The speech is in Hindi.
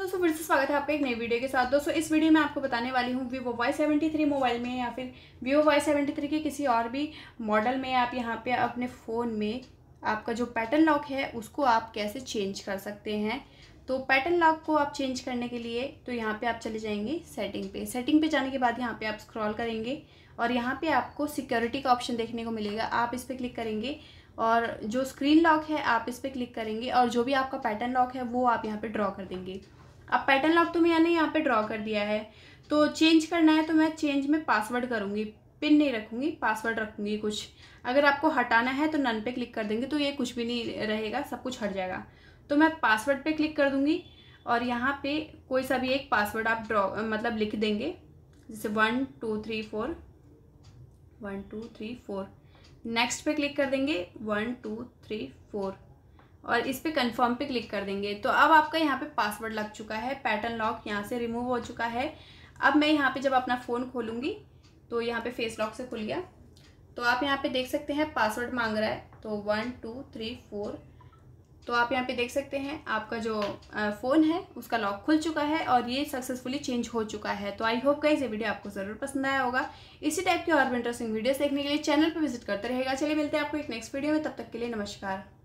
दोस्तों फिर से स्वागत है आपका एक नई वीडियो के साथ दोस्तों इस वीडियो में आपको बताने वाली हूँ vivo Y seventy three mobile में या फिर vivo वाई सेवेंटी थ्री के किसी और भी मॉडल में आप यहाँ पे अपने फ़ोन में आपका जो पैटर्न लॉक है उसको आप कैसे चेंज कर सकते हैं तो पैटर्न लॉक को आप चेंज करने के लिए तो यहाँ पर आप चले जाएंगे सेटिंग पे सेटिंग पे जाने के बाद यहाँ पर आप स्क्रॉल करेंगे और यहाँ पर आपको सिक्योरिटी का ऑप्शन देखने को मिलेगा आप इस पर क्लिक करेंगे और जो स्क्रीन लॉक है आप इस पर क्लिक करेंगे और जो भी आपका पैटर्न लॉक है वो आप यहाँ पे ड्रॉ कर देंगे अब पैटर्न लॉक तो मैंने यहाँ पे ड्रॉ कर दिया है तो चेंज करना है तो मैं चेंज में पासवर्ड करूँगी पिन नहीं रखूँगी पासवर्ड रखूँगी कुछ अगर आपको हटाना है तो नन पे क्लिक कर देंगे तो ये कुछ भी नहीं रहेगा सब कुछ हट जाएगा तो मैं पासवर्ड पे क्लिक कर दूँगी और यहाँ पे कोई सा भी एक पासवर्ड आप ड्रॉ मतलब लिख देंगे जैसे one two three four one two three four next पे क्लिक कर देंगे वन टू थ्री फोर और इस पर कन्फर्म पे क्लिक कर देंगे तो अब आपका यहाँ पे पासवर्ड लग चुका है पैटर्न लॉक यहाँ से रिमूव हो चुका है अब मैं यहाँ पे जब अपना फ़ोन खोलूँगी तो यहाँ पे फेस लॉक से खुल गया तो आप यहाँ पे देख सकते हैं पासवर्ड मांग रहा है तो वन टू थ्री फोर तो आप यहाँ पे देख सकते हैं आपका जो फ़ोन है उसका लॉक खुल चुका है और ये सक्सेसफुली चेंज हो चुका है तो आई होप का ये वीडियो आपको ज़रूर पसंद आया होगा इसी टाइप की और भी इंटरेस्टिंग वीडियोस देखने के लिए चैनल पर विजिट करते रहेगा चलिए मिलते हैं आपको एक नेक्स्ट वीडियो में तब तक के लिए नमस्कार